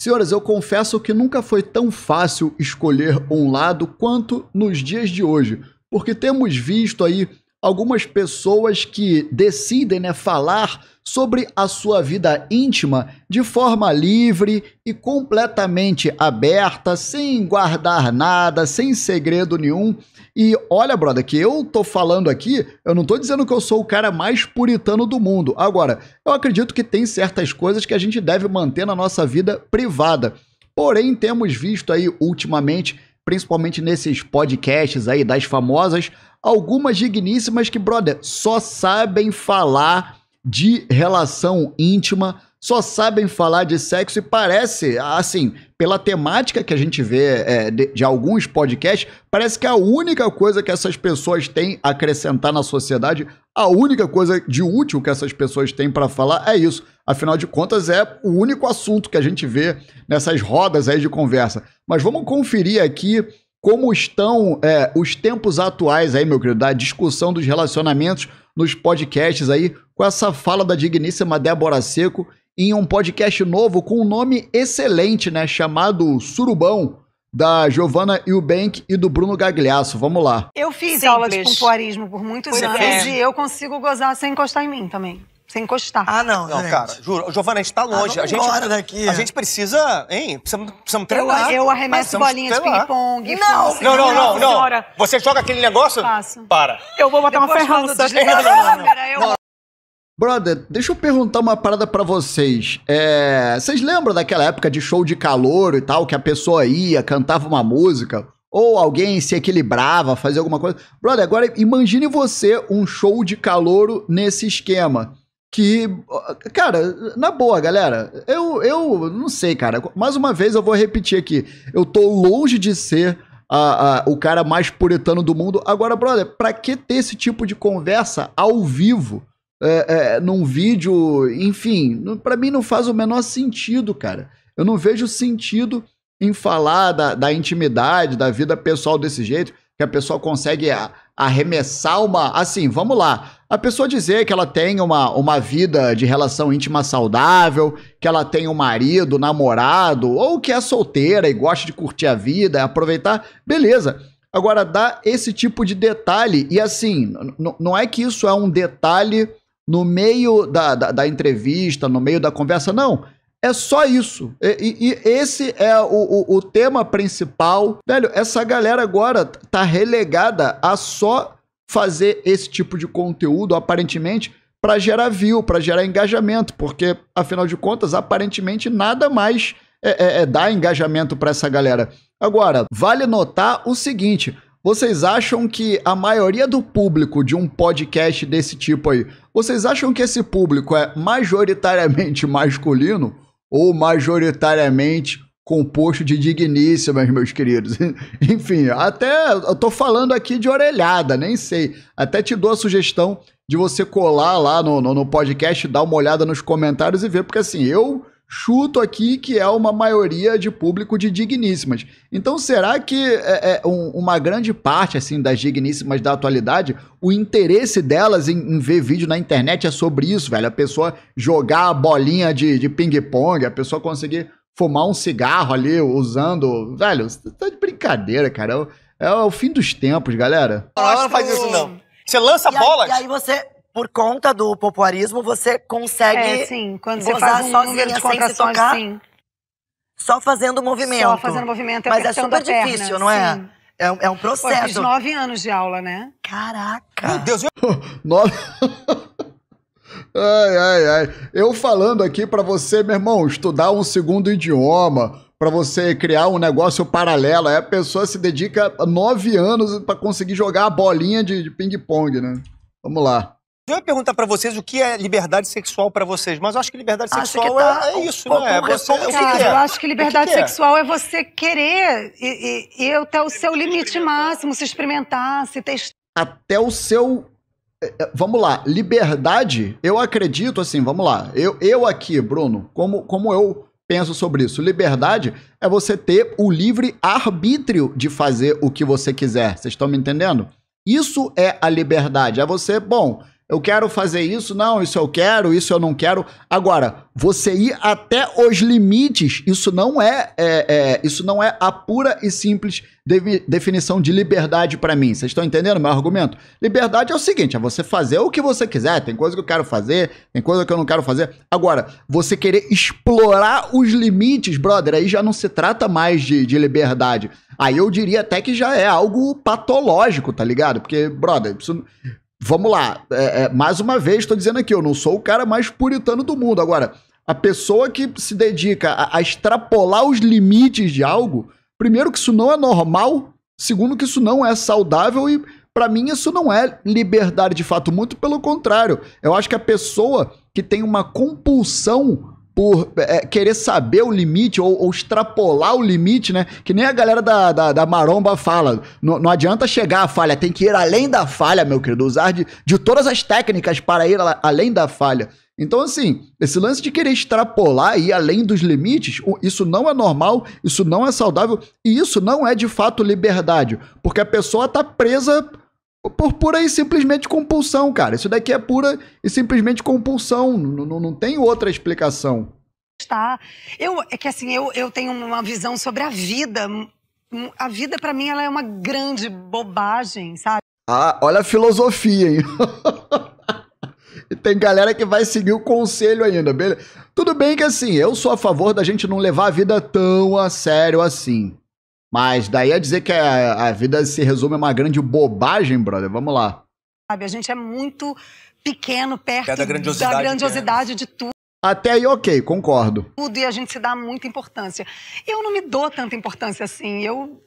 Senhoras, eu confesso que nunca foi tão fácil escolher um lado quanto nos dias de hoje, porque temos visto aí algumas pessoas que decidem né, falar sobre a sua vida íntima de forma livre e completamente aberta, sem guardar nada, sem segredo nenhum. E olha, brother, que eu tô falando aqui, eu não tô dizendo que eu sou o cara mais puritano do mundo. Agora, eu acredito que tem certas coisas que a gente deve manter na nossa vida privada. Porém, temos visto aí ultimamente principalmente nesses podcasts aí das famosas, algumas digníssimas que, brother, só sabem falar de relação íntima só sabem falar de sexo e parece, assim, pela temática que a gente vê é, de, de, alguns podcasts, parece que a única coisa que essas pessoas têm a acrescentar na sociedade, a única coisa de útil que essas pessoas têm para falar é isso. Afinal de contas, é o único assunto que a gente vê nessas rodas aí de conversa. Mas vamos conferir aqui como estão é, os tempos atuais aí, meu querido, da discussão dos relacionamentos nos podcasts aí, com essa fala da digníssima Débora Seco em um podcast novo com um nome excelente, né? Chamado Surubão, da Giovanna Eubank e do Bruno Gagliasso. Vamos lá. Eu fiz Simples. aula de pompoarismo por muitos pois é. anos é. e eu consigo gozar sem encostar em mim também. Sem encostar. Ah, não. Não, gente. cara, juro. Giovana, a gente tá ah, longe. Ah, a gente, daqui. A é. gente precisa, hein? Precisamos, precisamos treinar. Eu, eu arremesso bolinha de ping-pong. Não, não, não, não, não. Você joga aquele negócio? Faço. Para. Eu vou botar Depois uma ferrança. Não, não, não. não. Brother, deixa eu perguntar uma parada para vocês. É, vocês lembram daquela época de show de calor e tal, que a pessoa ia, cantava uma música, ou alguém se equilibrava, fazia alguma coisa? Brother, agora imagine você um show de calor nesse esquema. Que, cara, na boa, galera, eu, eu não sei, cara. Mais uma vez eu vou repetir aqui. Eu tô longe de ser a, a, o cara mais puritano do mundo. Agora, brother, pra que ter esse tipo de conversa ao vivo? é, é, num vídeo, enfim, para mim não faz o menor sentido, cara. Eu não vejo sentido em falar da, da intimidade, da vida pessoal desse jeito, que a pessoa consegue arremessar uma. Assim, vamos lá. A pessoa dizer que ela tem uma, uma vida de relação íntima saudável, que ela tem um marido, namorado, ou que é solteira e gosta de curtir a vida, aproveitar, beleza. Agora, dá esse tipo de detalhe. E assim, não é que isso é um detalhe no meio da, da, da entrevista, no meio da conversa. Não. É só isso. E, e, e esse é o, o, o, tema principal. Velho, essa galera agora tá relegada a só fazer esse tipo de conteúdo, aparentemente, para gerar view, para gerar engajamento, porque, afinal de contas, aparentemente nada mais é, é, é dá engajamento para essa galera. Agora, vale notar o seguinte. Vocês acham que a maioria do público de um podcast desse tipo aí, vocês acham que esse público é majoritariamente masculino ou majoritariamente composto de digníssimas, meus queridos? Enfim, até eu tô falando aqui de orelhada, nem sei. Até te dou a sugestão de você colar lá no, no, no podcast, dar uma olhada nos comentários e ver, porque assim, eu chuto aqui que é uma maioria de público de digníssimas. Então, será que é, é um, uma grande parte assim das digníssimas da atualidade, o interesse delas em, em, ver vídeo na internet é sobre isso, velho? A pessoa jogar a bolinha de, de ping-pong, a pessoa conseguir fumar um cigarro ali usando. Velho, você tá de brincadeira, cara. É o, é o fim dos tempos, galera. Não, não faz isso, não. Você lança e bolas. Aí, e aí você por conta do popuarismo, você consegue. É, sim, quando você faz um sozinha, número tocar, sim. Só fazendo movimento. Só fazendo movimento, é Mas é super difícil, não é? É um, é um processo. Pô, eu fiz nove anos de aula, né? Caraca! Meu Deus, eu... nove. ai, ai, ai. Eu falando aqui para você, meu irmão, estudar um segundo idioma, para você criar um negócio paralelo. Aí a pessoa se dedica nove anos para conseguir jogar a bolinha de, de ping-pong, né? Vamos lá. Eu ia perguntar para vocês o que é liberdade sexual para vocês, mas eu acho que liberdade acho sexual que tá é, é, isso, não é? Né? Você, é? Eu acho que liberdade que que é? sexual é você querer e, e, e até o seu limite máximo, se experimentar, se testar. Até o seu. É, é, vamos lá, liberdade, eu acredito assim, vamos lá. Eu, eu aqui, Bruno, como, como eu penso sobre isso. Liberdade é você ter o livre arbítrio de fazer o que você quiser. Vocês estão me entendendo? Isso é a liberdade. É você, bom, eu quero fazer isso, não, isso eu quero, isso eu não quero. Agora, você ir até os limites, isso não é, é, é isso não é a pura e simples definição de liberdade para mim. Vocês estão entendendo meu argumento? Liberdade é o seguinte, é você fazer o que você quiser. Tem coisa que eu quero fazer, tem coisa que eu não quero fazer. Agora, você querer explorar os limites, brother, aí já não se trata mais de, de liberdade. Aí eu diria até que já é algo patológico, tá ligado? Porque, brother, isso vamos lá. É, é, mais uma vez, estou dizendo aqui, eu não sou o cara mais puritano do mundo. Agora, a pessoa que se dedica a, a extrapolar os limites de algo, primeiro que isso não é normal, segundo que isso não é saudável e para mim isso não é liberdade de fato, muito pelo contrário. Eu acho que a pessoa que tem uma compulsão por é, querer saber o limite ou, ou, extrapolar o limite, né? Que nem a galera da, da, da maromba fala. Não, não, adianta chegar à falha, tem que ir além da falha, meu querido. Usar de, de todas as técnicas para ir além da falha. Então, assim, esse lance de querer extrapolar e ir além dos limites, isso não é normal, isso não é saudável e isso não é de fato liberdade. Porque a pessoa tá presa por pura e simplesmente compulsão, cara. Isso daqui é pura e simplesmente compulsão. Não, não tem outra explicação. Tá. Eu, é que assim, eu, eu tenho uma visão sobre a vida. A vida, para mim, ela é uma grande bobagem, sabe? Ah, olha a filosofia, hein? E tem galera que vai seguir o conselho ainda, beleza? Tudo bem que assim, eu sou a favor da gente não levar a vida tão a sério assim. Mas daí a é dizer que a, a vida se resume a uma grande bobagem, brother, vamos lá. Sabe, a gente é muito pequeno perto é da grandiosidade, da grandiosidade de tudo. Até aí, ok, concordo. Tudo e a gente se dá muita importância. Eu não me dou tanta importância assim. Eu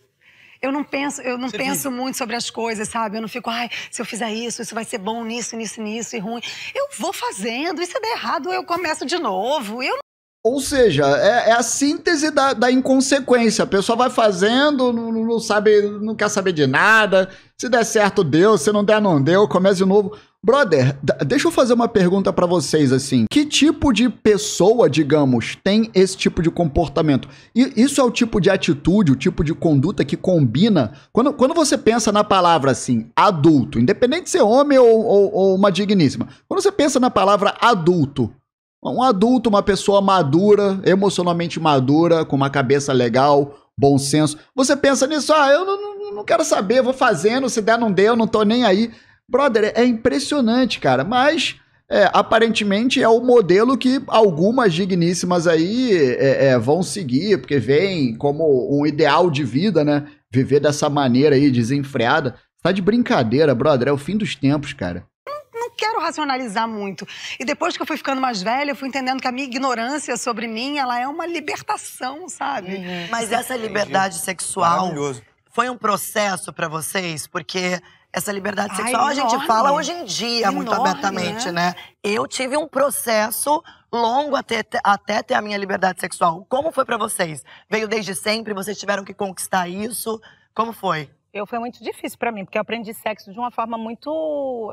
eu não penso, eu não penso muito sobre as coisas, sabe? Eu não fico, ai, se eu fizer isso, isso vai ser bom nisso, nisso, nisso e ruim. Eu vou fazendo, e se der errado, eu começo de novo. Eu ou seja, é, é a síntese da, da, inconsequência. A pessoa vai fazendo, não, não, sabe, não quer saber de nada. Se der certo, deu. Se não der, não deu. Começa de novo. Brother, deixa eu fazer uma pergunta para vocês assim. Que tipo de pessoa, digamos, tem esse tipo de comportamento? E isso é o tipo de atitude, o tipo de conduta que combina. Quando, quando você pensa na palavra assim, adulto, independente de ser homem ou, ou, ou uma digníssima, quando você pensa na palavra adulto, um adulto, uma pessoa madura, emocionalmente madura, com uma cabeça legal, bom senso. Você pensa nisso, ah, eu não, não quero saber, vou fazendo, se der, não deu, não tô nem aí. Brother, é impressionante, cara, mas é, aparentemente é o modelo que algumas digníssimas aí é, é, vão seguir, porque vem como um ideal de vida, né? Viver dessa maneira aí, desenfreada. Tá de brincadeira, brother, é o fim dos tempos, cara quero racionalizar muito. E depois que eu fui ficando mais velha, eu fui entendendo que a minha ignorância sobre mim, ela é uma libertação, sabe? Uhum. Mas essa liberdade sexual foi um processo para vocês, porque essa liberdade sexual Ai, a gente fala hoje em dia enorme, muito abertamente, né? né? Eu tive um processo longo até, até ter a minha liberdade sexual. Como foi para vocês? Veio desde sempre, vocês tiveram que conquistar isso? Como foi? eu foi muito difícil para mim, porque eu aprendi sexo de uma forma muito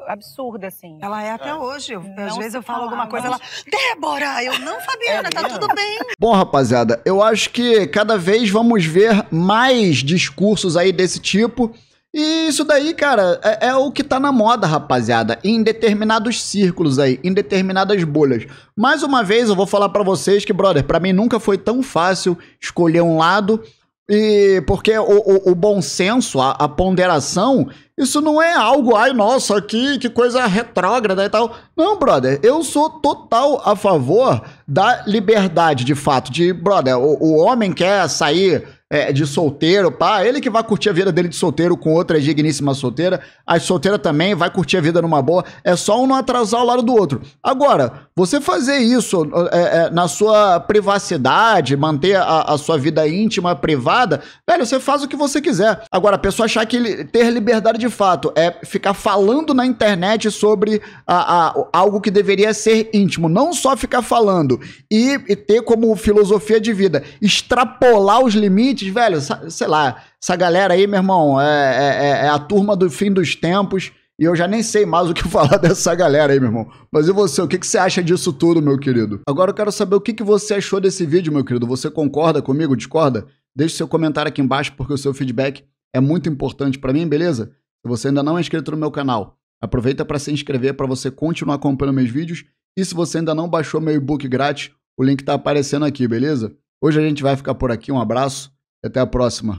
absurda, assim. Ela é até é. hoje. Eu, às vezes eu falo alguma coisa, ela. Débora! Eu não, Fabiana, é tá tudo bem. Bom, rapaziada, eu acho que cada vez vamos ver mais discursos aí desse tipo. E isso daí, cara, é, é, o que tá na moda, rapaziada, em determinados círculos aí, em determinadas bolhas. Mais uma vez, eu vou falar para vocês que, brother, para mim nunca foi tão fácil escolher um lado e porque o, o, o bom senso, a, a, ponderação, isso não é algo, ai nossa, que, que coisa retrógrada e tal. Não, brother, eu sou total a favor da liberdade de fato. De, brother, o, o homem quer sair é, de solteiro, pá. Ele que vai curtir a vida dele de solteiro com outra digníssima solteira. A solteira também vai curtir a vida numa boa. É só um não atrasar o lado do outro. Agora, você fazer isso é, é, na sua privacidade, manter a, a, sua vida íntima, privada, velho, você faz o que você quiser. Agora, a pessoa achar que ter liberdade de fato é ficar falando na internet sobre a, a, algo que deveria ser íntimo. Não só ficar falando e, e ter como filosofia de vida extrapolar os limites ouvintes, velho, sei lá, essa galera aí, meu irmão, é, é, é, é a turma do fim dos tempos. E eu já nem sei mais o que falar dessa galera aí, meu irmão. Mas e você? O que, que você acha disso tudo, meu querido? Agora eu quero saber o que, que você achou desse vídeo, meu querido. Você concorda comigo? Discorda? Deixe seu comentário aqui embaixo, porque o seu feedback é muito importante para mim, beleza? Se você ainda não é inscrito no meu canal, aproveita para se inscrever para você continuar acompanhando meus vídeos. E se você ainda não baixou meu e-book grátis, o link está aparecendo aqui, beleza? Hoje a gente vai ficar por aqui. Um abraço. Até a próxima.